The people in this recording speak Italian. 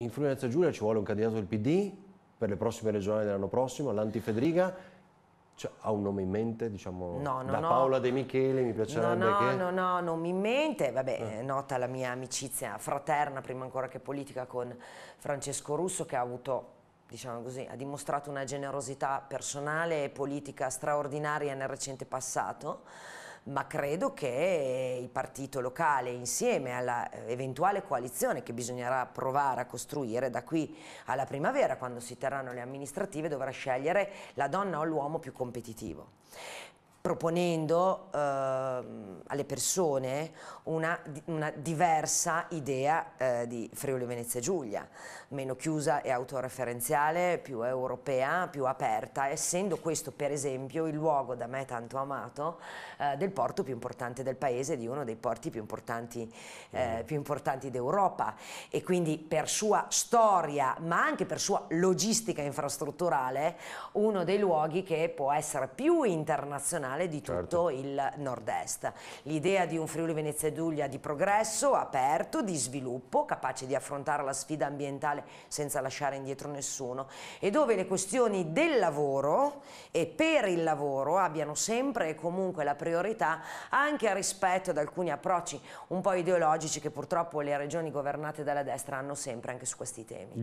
In Friulenza Giulia ci vuole un candidato del PD per le prossime regionali dell'anno prossimo, l'antifedriga. Cioè, ha un nome in mente, diciamo, no, no, da no. Paola De Michele, mi piacerebbe no, no, che... No, no, non mi in mente, vabbè, eh. nota la mia amicizia fraterna, prima ancora che politica, con Francesco Russo, che ha avuto diciamo così, ha dimostrato una generosità personale e politica straordinaria nel recente passato ma credo che il partito locale insieme all'eventuale eh, coalizione che bisognerà provare a costruire da qui alla primavera quando si terranno le amministrative dovrà scegliere la donna o l'uomo più competitivo proponendo eh, alle persone una, una diversa idea eh, di Friuli Venezia Giulia, meno chiusa e autoreferenziale, più europea, più aperta, essendo questo per esempio il luogo da me tanto amato eh, del porto più importante del paese, di uno dei porti più importanti, eh, mm. più importanti d'Europa e quindi per sua storia ma anche per sua logistica infrastrutturale uno dei luoghi che può essere più internazionale nazionale di tutto certo. il nord-est. L'idea di un Friuli Venezia Giulia di progresso, aperto, di sviluppo, capace di affrontare la sfida ambientale senza lasciare indietro nessuno e dove le questioni del lavoro e per il lavoro abbiano sempre e comunque la priorità anche rispetto ad alcuni approcci un po' ideologici che purtroppo le regioni governate dalla destra hanno sempre anche su questi temi.